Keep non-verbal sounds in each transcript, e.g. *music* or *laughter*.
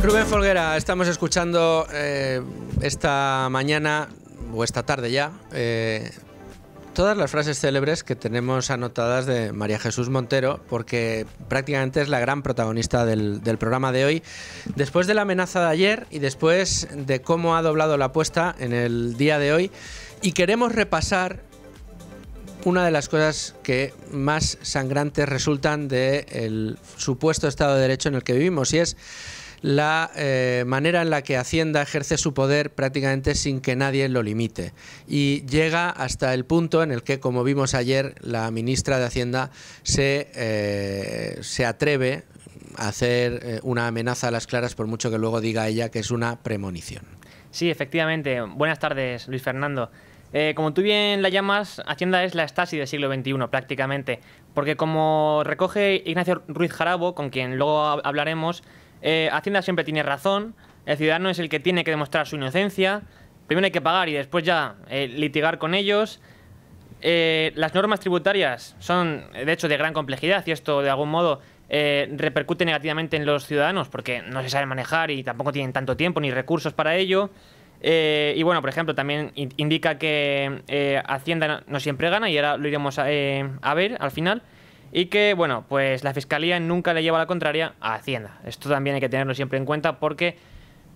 Rubén Folguera, estamos escuchando eh, esta mañana o esta tarde ya eh, todas las frases célebres que tenemos anotadas de María Jesús Montero, porque prácticamente es la gran protagonista del, programa de hoy. Después de la amenaza de ayer y después de cómo ha doblado la apuesta en el día de hoy, y queremos repasar una de las cosas que más sangrantes resultan del supuesto Estado de Derecho en el que vivimos, y es la eh, manera en la que Hacienda ejerce su poder prácticamente sin que nadie lo limite. Y llega hasta el punto en el que, como vimos ayer, la ministra de Hacienda se, eh, atreve a hacer eh, una amenaza a las claras, por mucho que luego diga ella que es una premonición. Sí, efectivamente. Buenas tardes, Luis Fernando. como tú bien la llamas, Hacienda es la estasis del siglo XXI prácticamente, porque como recoge Ignacio Ruiz Jarabo, con quien luego hablaremos, eh, Hacienda siempre tiene razón, el ciudadano es el que tiene que demostrar su inocencia, primero hay que pagar y después ya eh, litigar con ellos. Eh, las normas tributarias son, de hecho, de gran complejidad y esto, de algún modo, repercute negativamente en los ciudadanos porque no se saben manejar y tampoco tienen tanto tiempo ni recursos para ello. y bueno, por ejemplo, también indica que Hacienda no, siempre gana y ahora lo iremos a ver al final y que, bueno, pues la Fiscalía nunca le lleva la contraria a Hacienda. Esto también hay que tenerlo siempre en cuenta porque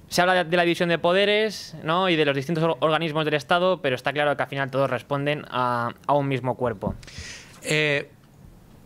se habla de la división de poderes ¿no? y de los distintos organismos del Estado, pero está claro que al final todos responden a, un mismo cuerpo. Eh,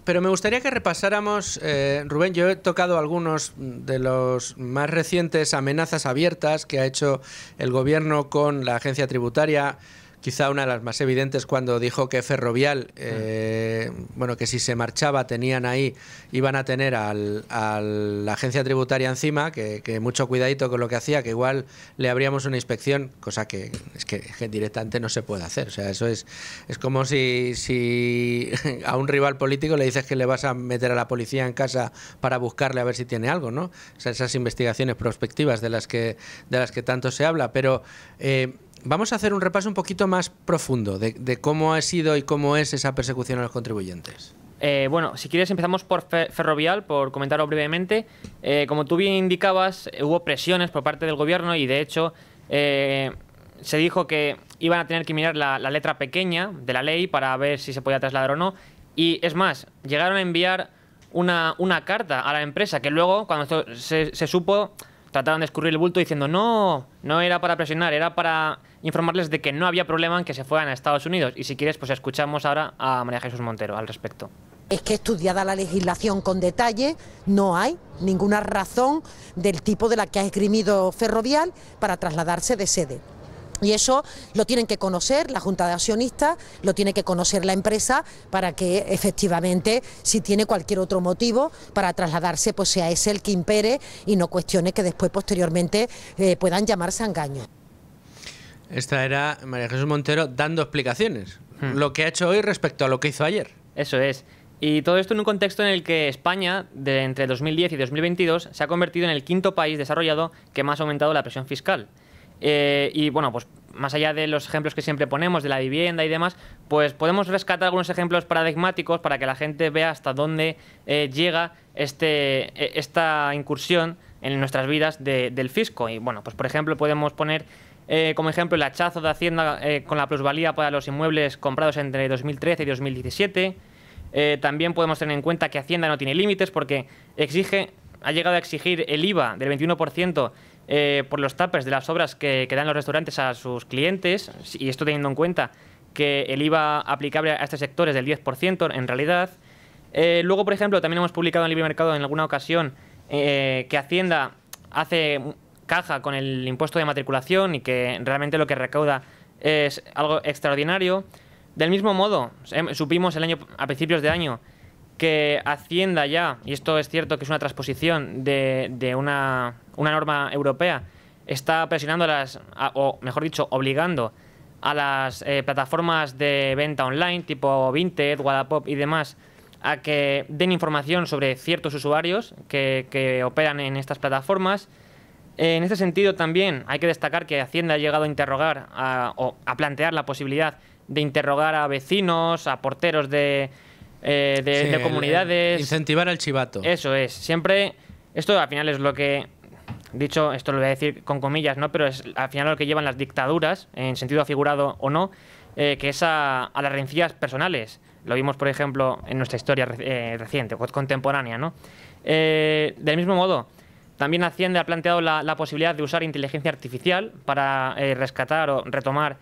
pero me gustaría que repasáramos, eh, Rubén, yo he tocado algunos de los más recientes amenazas abiertas que ha hecho el gobierno con la agencia tributaria quizá una de las más evidentes cuando dijo que Ferrovial, ah. eh, bueno, que si se marchaba tenían ahí, iban a tener al, a la agencia tributaria encima, que, mucho cuidadito con lo que hacía, que igual le abríamos una inspección, cosa que es que, directamente no se puede hacer. O sea, eso es, es como si, si *laughs* a un rival político le dices que le vas a meter a la policía en casa para buscarle a ver si tiene algo, ¿no? O sea, esas investigaciones prospectivas de las que, de las que tanto se habla, pero... Eh, vamos a hacer un repaso un poquito más profundo de, cómo ha sido y cómo es esa persecución a los contribuyentes. Eh, bueno, si quieres empezamos por Ferrovial, por comentarlo brevemente. Eh, como tú bien indicabas, eh, hubo presiones por parte del gobierno y de hecho se dijo que iban a tener que mirar la, letra pequeña de la ley para ver si se podía trasladar o no. Y es más, llegaron a enviar una, carta a la empresa que luego, cuando esto se supo, trataban de escurrir el bulto diciendo no, no era para presionar, era para informarles de que no había problema en que se fueran a Estados Unidos. Y si quieres, pues escuchamos ahora a María Jesús Montero al respecto. Es que estudiada la legislación con detalle, no hay ninguna razón del tipo de la que ha esgrimido Ferrovial para trasladarse de sede. Y eso lo tienen que conocer la Junta de Accionistas, lo tiene que conocer la empresa para que efectivamente, si tiene cualquier otro motivo para trasladarse, pues sea ese el que impere y no cuestione que después posteriormente eh, puedan llamarse a engaño. Esta era María Jesús Montero dando explicaciones, hmm. lo que ha hecho hoy respecto a lo que hizo ayer. Eso es. Y todo esto en un contexto en el que España, de entre 2010 y 2022, se ha convertido en el quinto país desarrollado que más ha aumentado la presión fiscal. Eh, y bueno, pues más allá de los ejemplos que siempre ponemos de la vivienda y demás, pues podemos rescatar algunos ejemplos paradigmáticos para que la gente vea hasta dónde eh, llega este, e, esta incursión en nuestras vidas del fisco. Y bueno, pues por ejemplo podemos poner eh, como ejemplo el hachazo de Hacienda con la plusvalía para los inmuebles comprados entre 2013 y 2017. también podemos tener en cuenta que Hacienda no tiene límites porque exige, ha llegado a exigir el IVA del 21% eh, por los tapers de las obras que, dan los restaurantes a sus clientes, y esto teniendo en cuenta que el IVA aplicable a este sector es del 10% en realidad. Eh, luego, por ejemplo, también hemos publicado en Libre Mercado en alguna ocasión eh, que Hacienda hace caja con el impuesto de matriculación y que realmente lo que recauda es algo extraordinario. Del mismo modo, supimos el año, a principios de año que Hacienda ya, y esto es cierto que es una transposición de una una norma europea está presionando las, o mejor dicho, obligando a las eh, plataformas de venta online tipo Vinted, Wallapop y demás a que den información sobre ciertos usuarios que, operan en estas plataformas. En este sentido también hay que destacar que Hacienda ha llegado a interrogar o a plantear la posibilidad de interrogar a vecinos, a porteros de, eh, comunidades. incentivar al chivato. Eso es. Siempre, esto al final es lo que dicho, esto lo voy a decir con comillas, ¿no? Pero es al final lo que llevan las dictaduras, en sentido figurado o no, eh, que es a, las rencillas personales. Lo vimos, por ejemplo, en nuestra historia eh, reciente reciente, contemporánea, ¿no? Eh, del mismo modo, también Hacienda ha planteado la posibilidad de usar inteligencia artificial para rescatar o retomar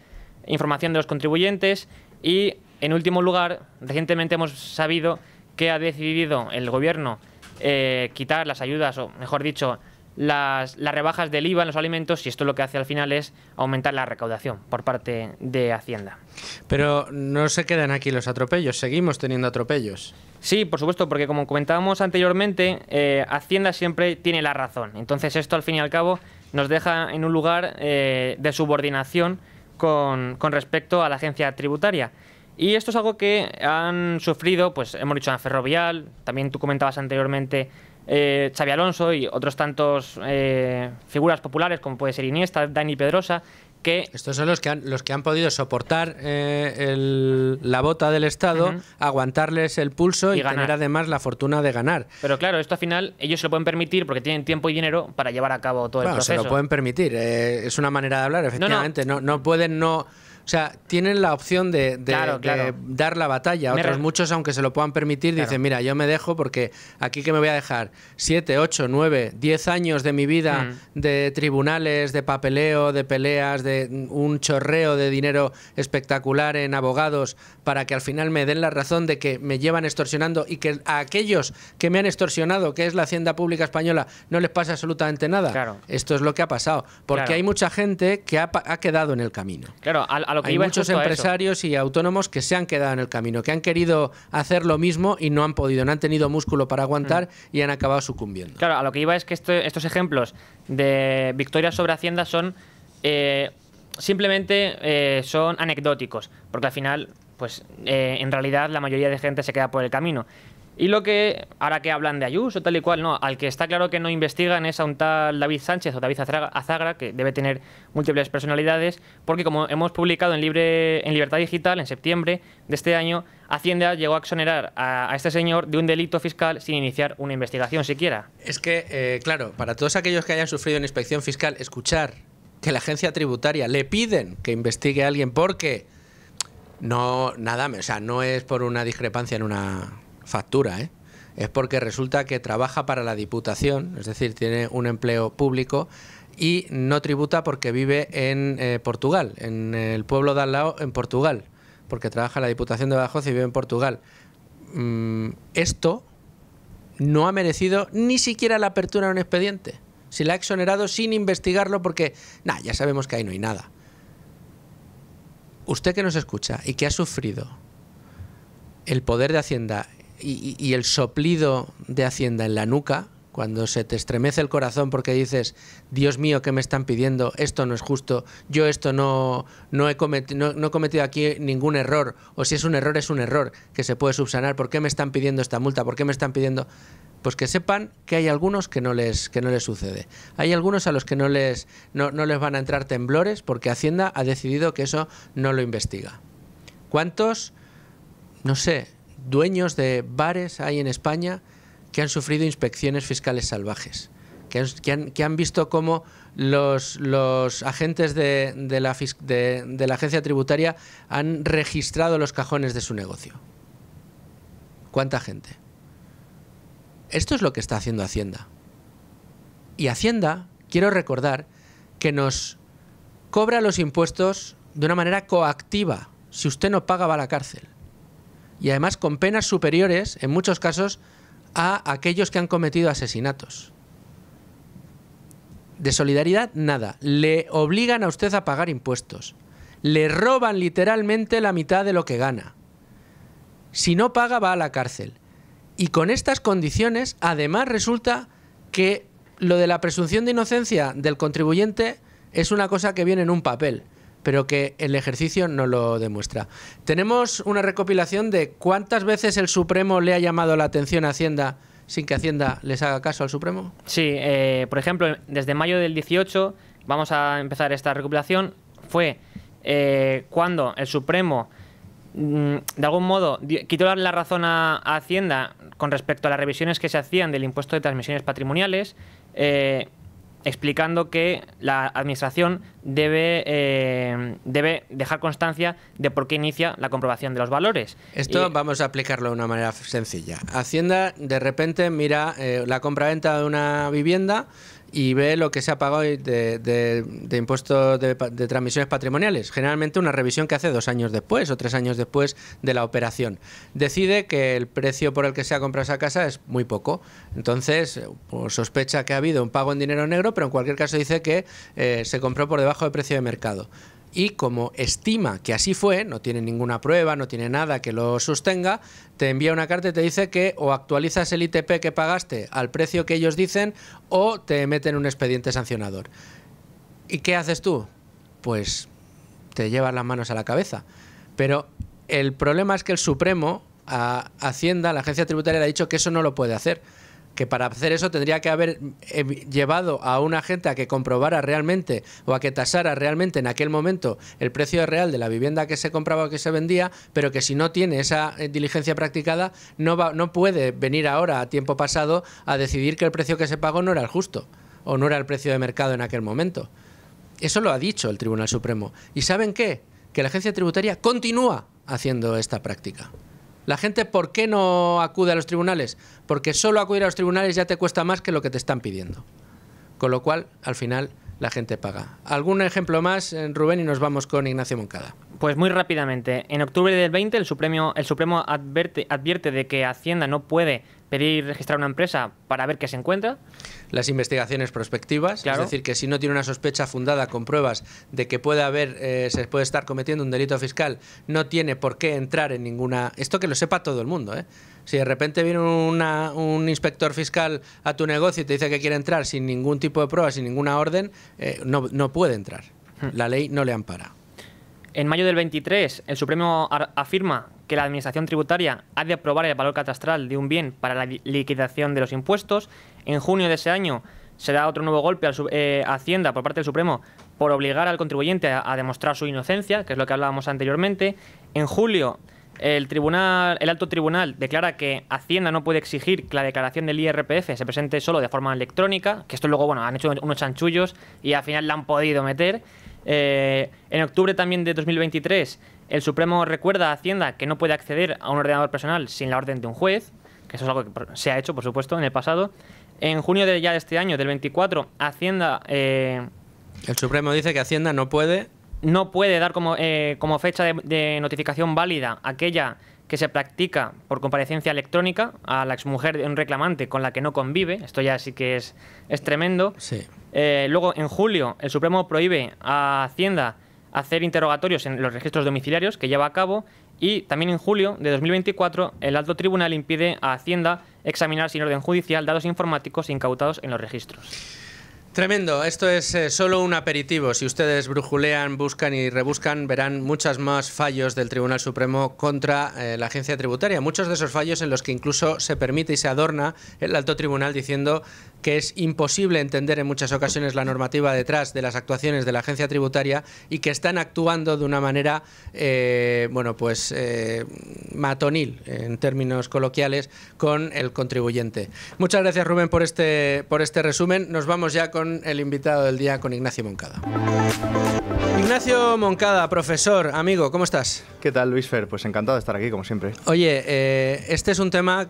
información de los contribuyentes y, en último lugar, recientemente hemos sabido que ha decidido el gobierno quitar las ayudas, o mejor dicho, las, rebajas del IVA en los alimentos y esto lo que hace al final es aumentar la recaudación por parte de Hacienda. Pero no se quedan aquí los atropellos, seguimos teniendo atropellos. Sí, por supuesto, porque como comentábamos anteriormente, eh, Hacienda siempre tiene la razón. Entonces esto al fin y al cabo nos deja en un lugar eh, de subordinación con, con respecto a la agencia tributaria. Y esto es algo que han sufrido, pues hemos dicho, en Ferrovial, también tú comentabas anteriormente eh, Xavi Alonso y otros tantos eh, figuras populares como puede ser Iniesta, Dani Pedrosa, que... Estos son los que han, los que han podido soportar eh, la bota del Estado, aguantarles el pulso y, ganar además la fortuna de ganar. Pero claro, esto al final ellos se lo pueden permitir porque tienen tiempo y dinero para llevar a cabo todo el proceso. se lo pueden permitir, eh, es una manera de hablar, efectivamente. no, no pueden no o sea, tienen la opción de, dar la batalla. Otros muchos, aunque se lo puedan permitir, dicen, mira, yo me dejo porque aquí que me voy a dejar siete, ocho, nueve, diez años de mi vida mm. de tribunales, de papeleo, de peleas, de un chorreo de dinero espectacular en abogados para que al final me den la razón de que me llevan extorsionando y que a aquellos que me han extorsionado, que es la Hacienda Pública Española, no les pasa absolutamente nada. Esto es lo que ha pasado. Porque hay mucha gente que ha, ha quedado en el camino. Claro, al, hay muchos empresarios y autónomos que se han quedado en el camino, que han querido hacer lo mismo y no han podido, no han tenido músculo para aguantar y han acabado sucumbiendo. Claro, a lo que iba es que estos ejemplos de victorias sobre Hacienda son eh, simplemente eh, son anecdóticos, porque al final, pues eh, en realidad la mayoría de gente se queda por el camino. Y lo que, ahora que hablan de Ayuso, tal y cual, no, al que está claro que no investigan es a un tal David Sánchez o David Azagra, que debe tener múltiples personalidades, porque como hemos publicado en, Libre, en Libertad Digital en septiembre de este año, Hacienda llegó a exonerar a, este señor de un delito fiscal sin iniciar una investigación siquiera. Es que, eh, claro, para todos aquellos que hayan sufrido una inspección fiscal, escuchar que la agencia tributaria le piden que investigue a alguien porque no, nada, o sea, no es por una discrepancia en una factura, ¿eh? es porque resulta que trabaja para la Diputación, es decir, tiene un empleo público y no tributa porque vive en eh, Portugal, en el pueblo de al lado, en Portugal, porque trabaja en la Diputación de Badajoz y vive en Portugal. Mm, esto no ha merecido ni siquiera la apertura de un expediente. Si la ha exonerado sin investigarlo porque, nada, ya sabemos que ahí no hay nada. Usted que nos escucha y que ha sufrido el poder de Hacienda y, el soplido de Hacienda en la nuca, cuando se te estremece el corazón porque dices, Dios mío, ¿qué me están pidiendo? Esto no es justo, yo esto no, no, he cometido, he cometido aquí ningún error, o si es un error, es un error que se puede subsanar, ¿por qué me están pidiendo esta multa? ¿Por qué me están pidiendo...? pues que sepan que hay algunos que no les que no les sucede. Hay algunos a los que no les no, les van a entrar temblores porque Hacienda ha decidido que eso no lo investiga. ¿Cuántos? No sé, dueños de bares hay en España que han sufrido inspecciones fiscales salvajes, que han, visto cómo los, agentes de, la, de la agencia tributaria han registrado los cajones de su negocio. ¿Cuánta gente? Esto es lo que está haciendo Hacienda. Y Hacienda, quiero recordar, que nos cobra los impuestos de una manera coactiva. Si usted no paga, va a la cárcel y además con penas superiores, en muchos casos, a aquellos que han cometido asesinatos. De solidaridad, nada. Le obligan a usted a pagar impuestos. Le roban literalmente la mitad de lo que gana. Si no paga, va a la cárcel. Y con estas condiciones, además resulta que lo de la presunción de inocencia del contribuyente es una cosa que viene en un papel pero que el ejercicio no lo demuestra. Tenemos una recopilación de cuántas veces el Supremo le ha llamado la atención a Hacienda sin que Hacienda les haga caso al Supremo. Sí, eh, por ejemplo, desde mayo del 18, vamos a empezar esta recopilación, fue eh, cuando el Supremo mm, de algún modo, quitó la razón a, Hacienda con respecto a las revisiones que se hacían del impuesto de transmisiones patrimoniales. Eh, explicando que la Administración debe, eh, debe dejar constancia de por qué inicia la comprobación de los valores. Esto vamos a aplicarlo de una manera sencilla. Hacienda de repente mira la eh, la compraventa de una vivienda y ve lo que se ha pagado de, de, impuestos de, transmisiones patrimoniales, generalmente una revisión que hace dos años después o tres años después de la operación. Decide que el precio por el que se ha comprado esa casa es muy poco, entonces pues, sospecha que ha habido un pago en dinero negro, pero en cualquier caso dice que eh, se compró por debajo del precio de mercado y como estima que así fue, no tiene ninguna prueba, no tiene nada que lo sostenga, te envía una carta y te dice que o actualizas el ITP que pagaste al precio que ellos dicen o te meten un expediente sancionador. ¿Y qué haces tú? Pues te llevas las manos a la cabeza. Pero el problema es que el Supremo, Hacienda, la agencia tributaria, le ha dicho que eso no lo puede hacer que para hacer eso tendría que haber eh, llevado a una agente a que comprobara realmente o a que tasara realmente en aquel momento el precio real de la vivienda que se compraba o que se vendía, pero que si no tiene esa eh, diligencia practicada no, no puede venir ahora a tiempo pasado a decidir que el precio que se pagó no era el justo o no era el precio de mercado en aquel momento. Eso lo ha dicho el Tribunal Supremo. ¿Y saben qué? Que la agencia tributaria continúa haciendo esta práctica. La gente, ¿por qué no acude a los tribunales? Porque solo acudir a los tribunales ya te cuesta más que lo que te están pidiendo. Con lo cual, al final, la gente paga. ¿Algún ejemplo más, eh, Rubén, y nos vamos con Ignacio Moncada? Pues muy rápidamente. En octubre del 20, el Supremo, el Supremo advierte de que Hacienda no puede a registrar una empresa para ver qué se encuentra. Las investigaciones prospectivas, es decir, que si no tiene una sospecha fundada con pruebas de que puede haber, eh, se puede estar cometiendo un delito fiscal, no tiene por qué entrar en ninguna. Esto que lo sepa todo el mundo, ¿eh? Si de repente viene un inspector fiscal a tu negocio y te dice que quiere entrar sin ningún tipo de prueba, sin ninguna orden, eh, no, no puede entrar. Hmm. La ley no le ampara. En mayo del 23, el Supremo afirma que la Administración tributaria ha de aprobar el valor catastral de un bien para la liquidación de los impuestos. En junio de ese año se da otro nuevo golpe eh, a su. Hacienda por parte del Supremo por obligar al contribuyente a, demostrar su inocencia, que es lo que hablábamos anteriormente. En julio, el, tribunal, el alto tribunal declara que Hacienda no puede exigir que la declaración del IRPF se presente solo de forma electrónica, que esto luego, bueno, han hecho unos chanchullos y al final la han podido meter. Eh, en octubre también de 2023 el Supremo recuerda a Hacienda que no puede acceder a un ordenador personal sin la orden de un juez, que eso es algo que se ha hecho, por supuesto, en el pasado. En junio de ya de este año, del 24, Hacienda... Eh, el Supremo dice que Hacienda no puede... No puede dar como, eh, fecha de, notificación válida aquella que se practica por comparecencia electrónica a la exmujer de un reclamante con la que no convive. Esto ya sí que es, tremendo. Sí. Eh, luego, en julio, el Supremo prohíbe a Hacienda hacer interrogatorios en los registros domiciliarios que lleva a cabo y también en julio de 2024 el alto tribunal impide a Hacienda examinar sin orden judicial datos informáticos incautados en los registros. Tremendo, esto es eh, solo un aperitivo. Si ustedes brujulean, buscan y rebuscan, verán muchas más fallos del Tribunal Supremo contra eh, la agencia tributaria. Muchos de esos fallos en los que incluso se permite y se adorna el alto tribunal diciendo que es imposible entender en muchas ocasiones la normativa detrás de las actuaciones de la agencia tributaria y que están actuando de una manera, eh, bueno, pues eh, matonil, en términos coloquiales, con el contribuyente. Muchas gracias, Rubén, por este, por este resumen. Nos vamos ya con el invitado del día, con Ignacio Moncada. Ignacio Moncada, profesor, amigo, ¿cómo estás? ¿Qué tal, Luis Fer? Pues encantado de estar aquí, como siempre. Oye, eh, este es un tema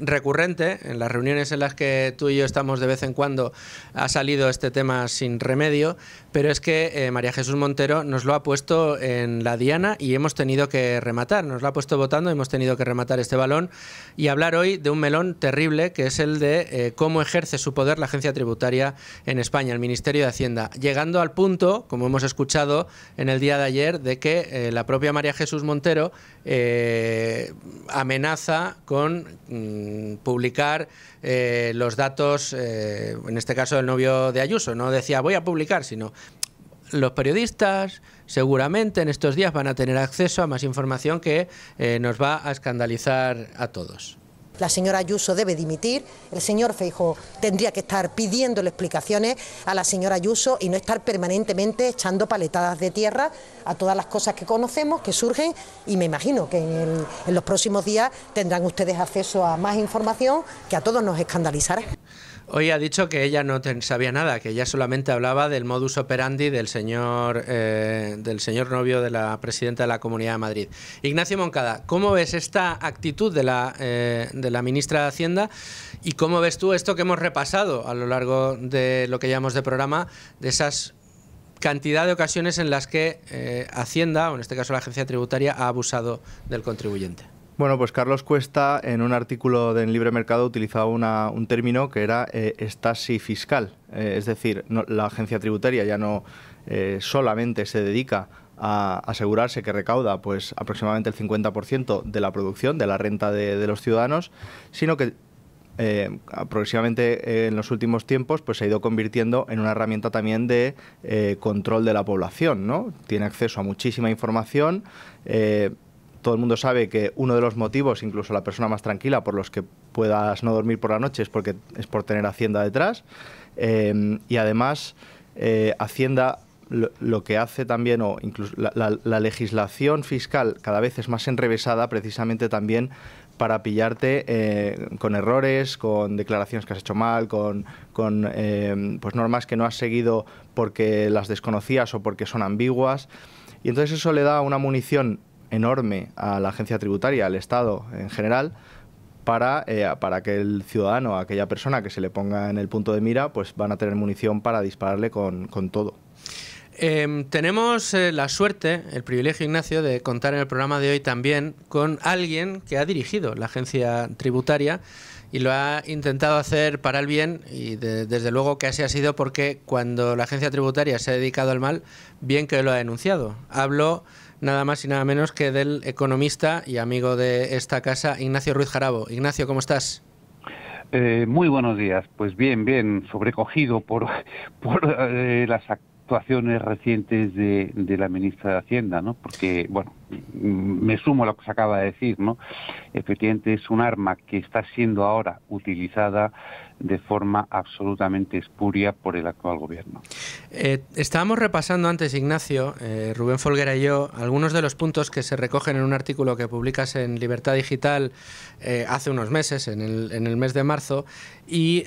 recurrente, en las reuniones en las que tú y yo estamos de vez en cuando, ha salido este tema sin remedio, pero es que eh, María Jesús Montero nos lo ha puesto en la diana y hemos tenido que rematar, nos lo ha puesto votando, hemos tenido que rematar este balón y hablar hoy de un melón terrible que es el de eh, cómo ejerce su poder la agencia tributaria en España, el Ministerio de Hacienda, llegando al punto, como hemos escuchado en el día de ayer, de que eh, la propia María Jesús Montero amenaza con mm, publicar los datos, en este caso del novio de Ayuso, no decía voy a publicar, sino los periodistas seguramente en estos días van a tener acceso a más información que eh, nos va a escandalizar a todos. La señora Ayuso debe dimitir, el señor Feijo tendría que estar pidiéndole explicaciones a la señora Ayuso y no estar permanentemente echando paletadas de tierra a todas las cosas que conocemos, que surgen y me imagino que en los próximos días tendrán ustedes acceso a más información que a todos nos escandalizará. Hoy ha dicho que ella no sabía nada, que ella solamente hablaba del modus operandi del señor, eh, del señor novio de la presidenta de la Comunidad de Madrid. Ignacio Moncada, ¿cómo ves esta actitud de la, eh, de la ministra de Hacienda y cómo ves tú esto que hemos repasado a lo largo de lo que llamamos de programa, de esas cantidad de ocasiones en las que eh, Hacienda, o en este caso la agencia tributaria, ha abusado del contribuyente? Bueno, pues Carlos Cuesta en un artículo de en Libre Mercado utilizaba un término que era estasis eh, estasi fiscal, eh, es decir, la agencia tributaria ya no eh, solamente se dedica a asegurarse que recauda pues aproximadamente el 50% de la producción, de la renta de, los ciudadanos, sino que aproximadamente en los últimos tiempos pues se ha ido convirtiendo en una herramienta también de control de la población no tiene acceso a muchísima información todo el mundo sabe que uno de los motivos, incluso la persona más tranquila, por los que puedas no dormir por la noche es porque es por tener Hacienda detrás. Em, y además, eh, Hacienda lo, que hace también, o incluso la, legislación fiscal cada vez es más enrevesada precisamente también para pillarte eh, con errores, con declaraciones que has hecho mal, con, con em, pues normas que no has seguido porque las desconocías o porque son ambiguas. Y entonces eso le da una munición enorme a la agencia tributaria, al Estado en general, para, eh, para que el ciudadano, aquella persona que se le ponga en el punto de mira, pues van a tener munición para dispararle con, con todo. Em, tenemos eh, la suerte, el privilegio, Ignacio, de contar en el programa de hoy también con alguien que ha dirigido la agencia tributaria y lo ha intentado hacer para el bien y desde luego que así ha sido porque cuando la agencia tributaria se ha dedicado al mal, bien que lo ha denunciado. Hablo nada más y nada menos que del economista y amigo de esta casa, Ignacio Ruiz Jarabo. Ignacio, ¿cómo estás? Eh, muy buenos días. Pues bien, bien, sobrecogido por, *laughs* por eh, las actuaciones recientes de, de, la ministra de Hacienda, ¿no? Porque, bueno, mm, me sumo a lo que se acaba de decir, ¿no? Efectivamente es un arma que está siendo ahora utilizada de forma absolutamente espuria por el actual gobierno. Eh, estábamos repasando antes, Ignacio, eh, Rubén Folguera y yo, algunos de los puntos que se recogen en un artículo que publicas en Libertad Digital eh, hace unos meses, en el, mes de marzo, y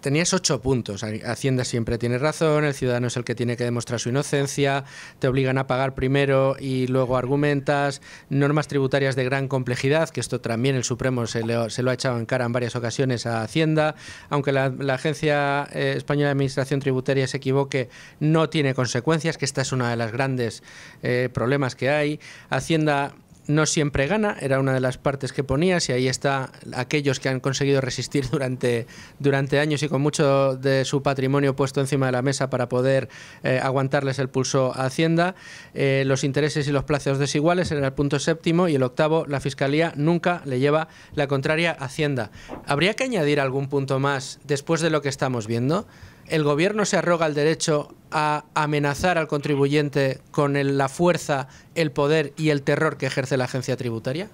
tenías ocho puntos. Hacienda siempre tiene razón, el ciudadano es el que tiene que demostrar su inocencia, te obligan a pagar primero y luego argumentas, normas tributarias de gran complejidad, que esto también el Supremo se, se lo ha echado en cara en varias ocasiones a Hacienda. Aunque la, Agencia eh, Española de Administración Tributaria se equivoque, no tiene consecuencias, que esta es una de las grandes eh, problemas que hay. Hacienda no siempre gana, era una de las partes que ponías y ahí está aquellos que han conseguido resistir *laughs* durante, durante años y con mucho de su patrimonio puesto encima de la mesa para poder eh, aguantarles el pulso a Hacienda, eh, los intereses y los plazos desiguales era el punto séptimo y el octavo, la Fiscalía nunca le lleva la contraria a Hacienda. ¿Habría que añadir algún punto más después de lo que estamos viendo? el gobierno se arroga el derecho a amenazar al contribuyente con la fuerza, el poder y el terror que ejerce la agencia tributaria?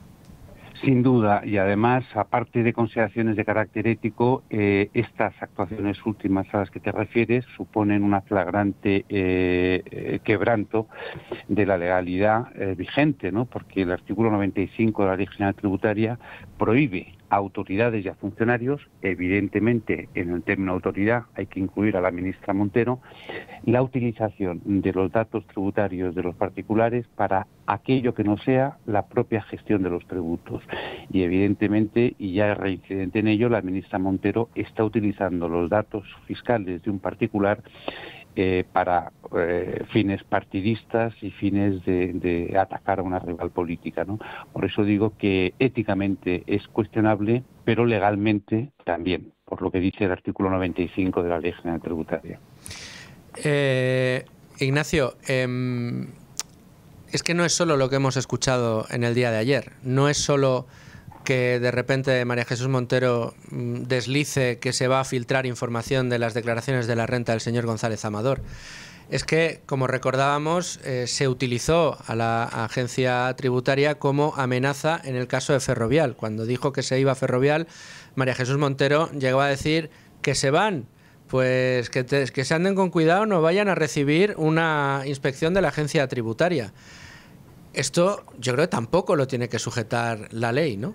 Sin duda, y además, aparte de consideraciones de carácter ético, eh, estas actuaciones últimas a las que te refieres suponen un flagrante eh, eh, quebranto de la legalidad vigente, ¿no? porque el artículo 95 de la Ley General Tributaria prohíbe autoridades y a funcionarios, evidentemente en el término autoridad hay que incluir a la ministra Montero, la utilización de los datos tributarios de los particulares para aquello que no sea la propia gestión de los tributos. Y evidentemente, y ya es reincidente en ello, la ministra Montero está utilizando los datos fiscales de un particular eh, para eh, fines partidistas y fines de, atacar a una rival política. Por eso digo que éticamente es cuestionable, pero legalmente también, por lo que dice el artículo 95 de la Ley General Tributaria. Eh, Ignacio, em, es que no es solo lo que hemos escuchado en el día de ayer, no es solo que de repente María Jesús Montero mm, deslice que se va a filtrar información de las declaraciones de la renta del señor González Amador. Es que, como recordábamos, eh, se utilizó a la agencia tributaria como amenaza en el caso de Ferrovial. Cuando dijo que se iba a Ferrovial, María Jesús Montero llegó a decir que se van, pues que, que se anden con cuidado, no vayan a recibir una inspección de la agencia tributaria. Esto yo creo que tampoco lo tiene que sujetar la ley, ¿no?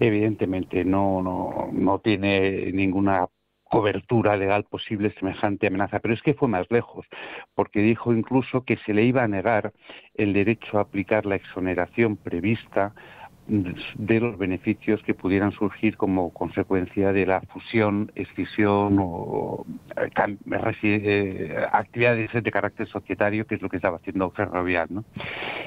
evidentemente no, no, no tiene ninguna cobertura legal posible semejante amenaza. Pero es que fue más lejos, porque dijo incluso que se le iba a negar el derecho a aplicar la exoneración prevista de los beneficios que pudieran surgir como consecuencia de la fusión, escisión o eh, eh, actividades de carácter societario, que es lo que estaba haciendo Ferrovial. ¿no?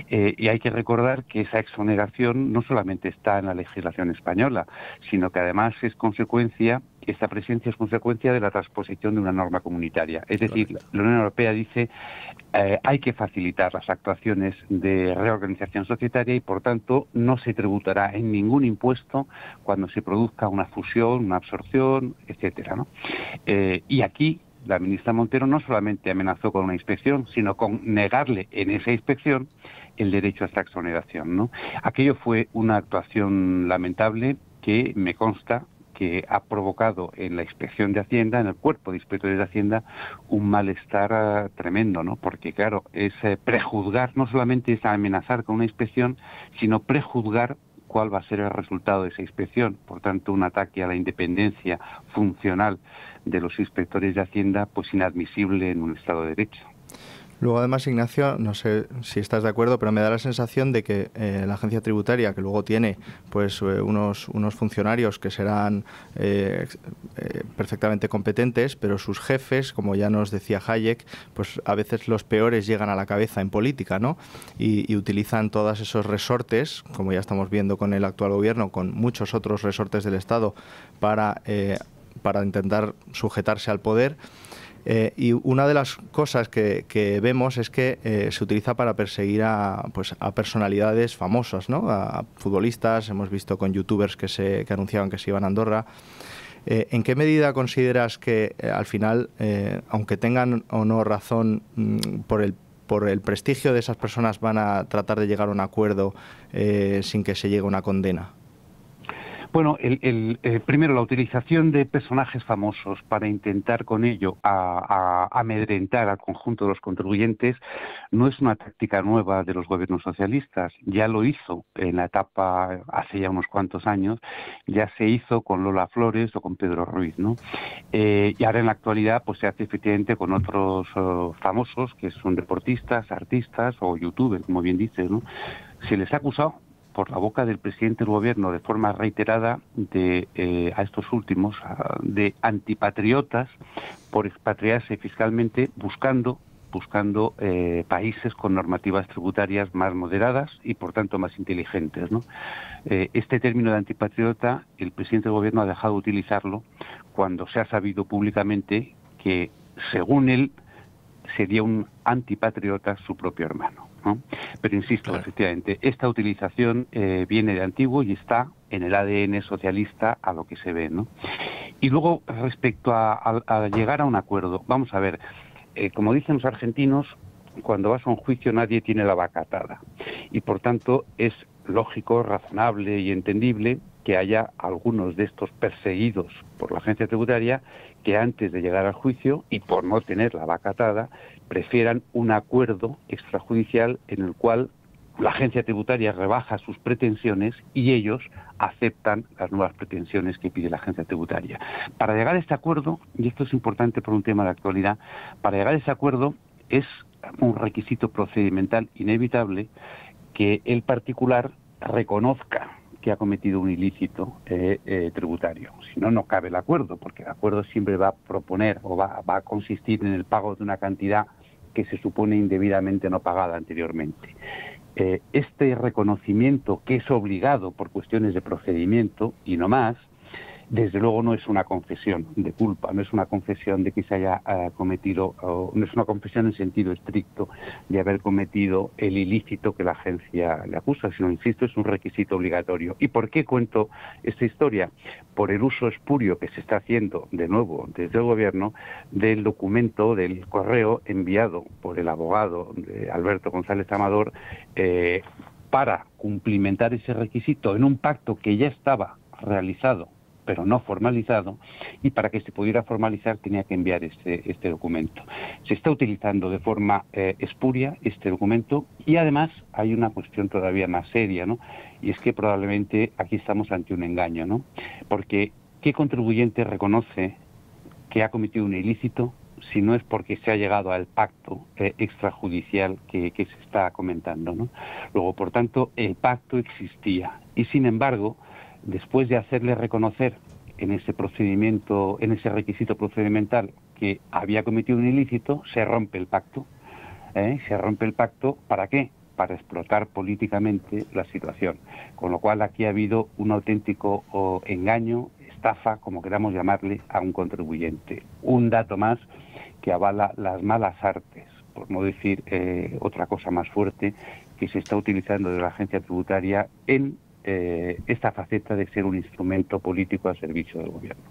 Eh, y hay que recordar que esa exoneración no solamente está en la legislación española, sino que además es consecuencia esta presencia es consecuencia de la transposición de una norma comunitaria. Es decir, la Unión Europea dice eh, hay que facilitar las actuaciones de reorganización societaria y, por tanto, no se tributará en ningún impuesto cuando se produzca una fusión, una absorción, etcétera. Eh, y aquí la ministra Montero no solamente amenazó con una inspección, sino con negarle en esa inspección el derecho a esta exoneración. Aquello fue una actuación lamentable que me consta que ha provocado en la inspección de Hacienda, en el cuerpo de inspectores de Hacienda, un malestar ah, tremendo, ¿no? Porque, claro, es eh, prejuzgar, no solamente es amenazar con una inspección, sino prejuzgar cuál va a ser el resultado de esa inspección. Por tanto, un ataque a la independencia funcional de los inspectores de Hacienda, pues inadmisible en un Estado de Derecho. Luego, además, Ignacio, no sé si estás de acuerdo, pero me da la sensación de que eh, la agencia tributaria, que luego tiene pues eh, unos, funcionarios que serán eh, perfectamente competentes, pero sus jefes, como ya nos decía Hayek, pues a veces los peores llegan a la cabeza en política, ¿no? Y, utilizan todos esos resortes, como ya estamos viendo con el actual gobierno, con muchos otros resortes del Estado, para, para intentar sujetarse al poder eh, y una de las cosas que, vemos es que eh, se utiliza para perseguir a, pues, personalidades famosas, a, futbolistas, hemos visto con youtubers que, se, anunciaban que se iban a Andorra. Eh, ¿En qué medida consideras que al final, aunque tengan o no razón mm, por el prestigio de esas personas van a tratar de llegar a un acuerdo sin que se llegue a una condena? Bueno, el, eh, primero, la utilización de personajes famosos para intentar con ello a, amedrentar al conjunto de los contribuyentes no es una táctica nueva de los gobiernos socialistas. Ya lo hizo en la etapa hace ya unos cuantos años, ya se hizo con Lola Flores o con Pedro Ruiz, ¿no? Eh, y ahora en la actualidad pues se hace efectivamente con otros oh, famosos que son deportistas, artistas o youtubers, como bien dices, ¿no? Se les ha acusado por la boca del presidente del gobierno de forma reiterada de, eh, a estos últimos, de antipatriotas por expatriarse fiscalmente buscando buscando eh, países con normativas tributarias más moderadas y por tanto más inteligentes. ¿no? Eh, este término de antipatriota el presidente del gobierno ha dejado de utilizarlo cuando se ha sabido públicamente que según él sería un antipatriota su propio hermano. Pero insisto, efectivamente, esta utilización eh, viene de antiguo y está en el ADN socialista a lo que se ve. ¿no? Y luego, respecto a, llegar a un acuerdo, vamos a ver, eh, como dicen los argentinos, cuando vas a un juicio nadie tiene la vaca atada. Y por tanto, es lógico, razonable y entendible que haya algunos de estos perseguidos por la agencia tributaria que antes de llegar al juicio y por no tener la vaca atada, prefieran un acuerdo extrajudicial en el cual la agencia tributaria rebaja sus pretensiones y ellos aceptan las nuevas pretensiones que pide la agencia tributaria. Para llegar a este acuerdo, y esto es importante por un tema de actualidad, para llegar a ese acuerdo es un requisito procedimental inevitable que el particular reconozca ha cometido un ilícito eh, eh, tributario. Si no, no cabe el acuerdo, porque el acuerdo siempre va a proponer o va, a consistir en el pago de una cantidad que se supone indebidamente no pagada anteriormente. Eh, este reconocimiento, que es obligado por cuestiones de procedimiento y no más, desde luego no es una confesión de culpa, no es una confesión de que se haya eh, cometido, no es una confesión en sentido estricto de haber cometido el ilícito que la agencia le acusa, sino, insisto, es un requisito obligatorio. ¿Y por qué cuento esta historia? Por el uso espurio que se está haciendo, de nuevo, desde el Gobierno, del documento, del correo enviado por el abogado de Alberto González Amador eh, para cumplimentar ese requisito en un pacto que ya estaba realizado pero no formalizado, y para que se pudiera formalizar tenía que enviar este, este documento. Se está utilizando de forma eh, espuria este documento y además hay una cuestión todavía más seria, Y es que probablemente aquí estamos ante un engaño, Porque ¿qué contribuyente reconoce que ha cometido un ilícito si no es porque se ha llegado al pacto eh, extrajudicial que, se está comentando. Luego, por tanto, el pacto existía y, sin embargo, después de hacerle reconocer en ese procedimiento, en ese requisito procedimental que había cometido un ilícito, se rompe el pacto. ¿eh? Se rompe el pacto, ¿para qué? Para explotar políticamente la situación. Con lo cual aquí ha habido un auténtico engaño, estafa, como queramos llamarle, a un contribuyente. Un dato más que avala las malas artes, por no decir eh, otra cosa más fuerte, que se está utilizando de la agencia tributaria en eh, esta faceta de ser un instrumento político al servicio del gobierno.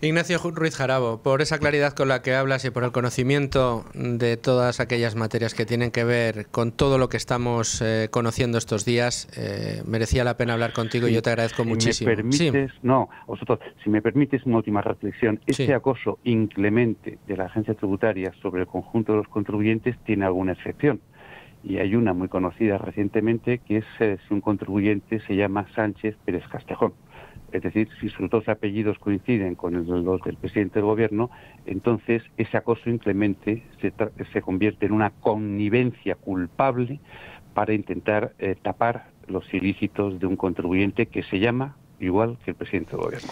Ignacio Ruiz Jarabo, por esa claridad con la que hablas y por el conocimiento de todas aquellas materias que tienen que ver con todo lo que estamos eh, conociendo estos días, eh, merecía la pena hablar contigo y yo te agradezco si muchísimo. Me permites, no, vosotros, si me permites una última reflexión, este acoso inclemente de la agencia tributaria sobre el conjunto de los contribuyentes tiene alguna excepción y hay una muy conocida recientemente que es eh, si un contribuyente se llama Sánchez Pérez Castejón. Es decir, si sus dos apellidos coinciden con el, los del presidente del gobierno, entonces ese acoso inclemente se, se convierte en una connivencia culpable para intentar eh, tapar los ilícitos de un contribuyente que se llama igual que el presidente del gobierno.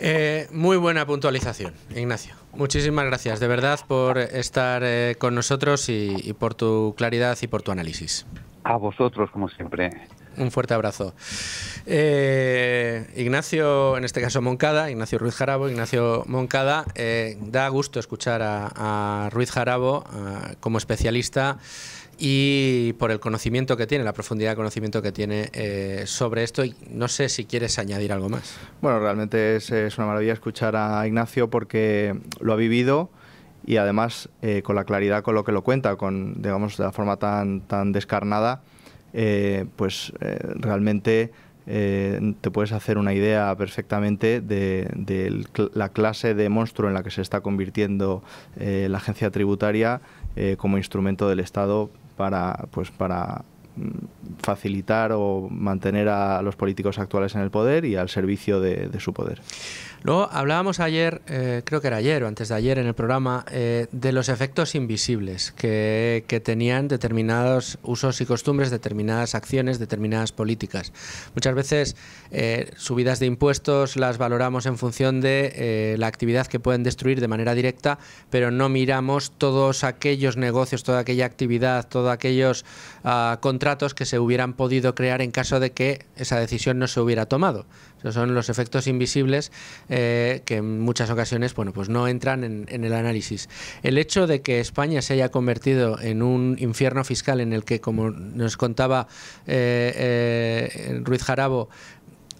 Eh, muy buena puntualización, Ignacio. Muchísimas gracias, de verdad, por estar eh, con nosotros y, por tu claridad y por tu análisis. A vosotros, como siempre. Un fuerte abrazo. Eh, Ignacio, en este caso Moncada, Ignacio Ruiz Jarabo, Ignacio Moncada, da gusto escuchar a, Ruiz Jarabo ah, como especialista y por el conocimiento que tiene, la profundidad de conocimiento que tiene eh, sobre esto. no sé si quieres añadir algo más. Bueno, realmente es, una maravilla escuchar a Ignacio porque lo ha vivido y además eh, con la claridad con lo que lo cuenta, con, digamos, de la forma tan, tan descarnada, eh, pues realmente te puedes hacer una idea perfectamente de, de, la clase de monstruo en la que se está convirtiendo la agencia tributaria como instrumento del Estado para, pues para mm, facilitar o mantener a los políticos actuales en el poder y al servicio de, su poder. Luego hablábamos ayer, eh, creo que era ayer o antes de ayer en el programa, eh, de los efectos invisibles que, tenían determinados usos y costumbres, determinadas acciones, determinadas políticas. Muchas veces eh, subidas de impuestos las valoramos en función de la actividad que pueden destruir de manera directa, pero no miramos todos aquellos negocios, toda aquella actividad, todos aquellos ah, contratos que se hubieran podido crear en caso de que esa decisión no se hubiera tomado. Esos son los efectos invisibles eh, que en muchas ocasiones bueno, pues no entran en, el análisis. El hecho de que España se haya convertido en un infierno fiscal en el que, como nos contaba eh, eh, Ruiz Jarabo,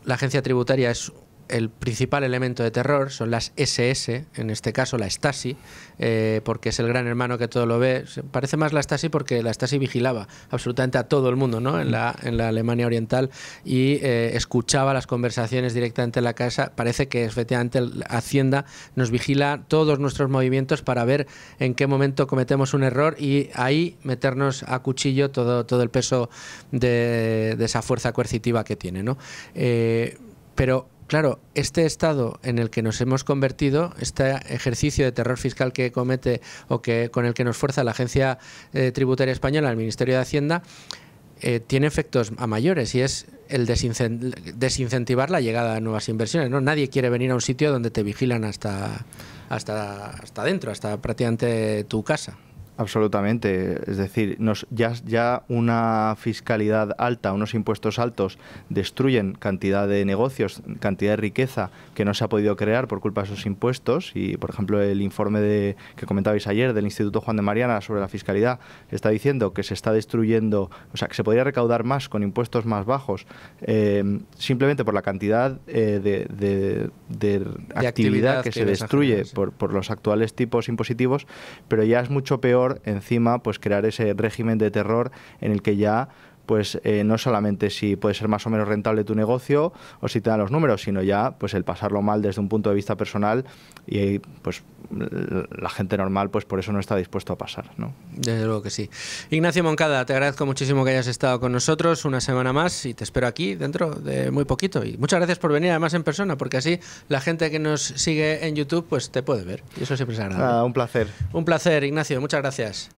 la agencia tributaria es el principal elemento de terror son las SS, en este caso la Stasi, eh, porque es el gran hermano que todo lo ve. Parece más la Stasi porque la Stasi vigilaba absolutamente a todo el mundo ¿no? en, la, en la Alemania Oriental y eh, escuchaba las conversaciones directamente en la casa. Parece que efectivamente la Hacienda nos vigila todos nuestros movimientos para ver en qué momento cometemos un error y ahí meternos a cuchillo todo, todo el peso de, esa fuerza coercitiva que tiene. ¿no? Eh, pero Claro, este estado en el que nos hemos convertido, este ejercicio de terror fiscal que comete o que con el que nos fuerza la Agencia eh, Tributaria Española, el Ministerio de Hacienda, eh, tiene efectos a mayores y es el desincentivar la llegada de nuevas inversiones. ¿no? Nadie quiere venir a un sitio donde te vigilan hasta, hasta, hasta dentro, hasta prácticamente tu casa. Absolutamente. Es decir, nos, ya, ya una fiscalidad alta, unos impuestos altos, destruyen cantidad de negocios, cantidad de riqueza que no se ha podido crear por culpa de esos impuestos. Y, por ejemplo, el informe de, que comentabais ayer del Instituto Juan de Mariana sobre la fiscalidad está diciendo que se está destruyendo, o sea, que se podría recaudar más con impuestos más bajos, eh, simplemente por la cantidad eh, de, actividad, que, se destruye por los actuales tipos impositivos, pero ya es mucho peor encima pues crear ese régimen de terror en el que ya pues eh, no solamente si puede ser más o menos rentable tu negocio o si te dan los números, sino ya pues el pasarlo mal desde un punto de vista personal y pues la gente normal pues por eso no está dispuesto a pasar. ¿no? Desde luego que sí. Ignacio Moncada, te agradezco muchísimo que hayas estado con nosotros una semana más y te espero aquí dentro de muy poquito. Y muchas gracias por venir además en persona, porque así la gente que nos sigue en YouTube pues te puede ver. Y eso siempre es agradable. un placer. Un placer, Ignacio. Muchas gracias.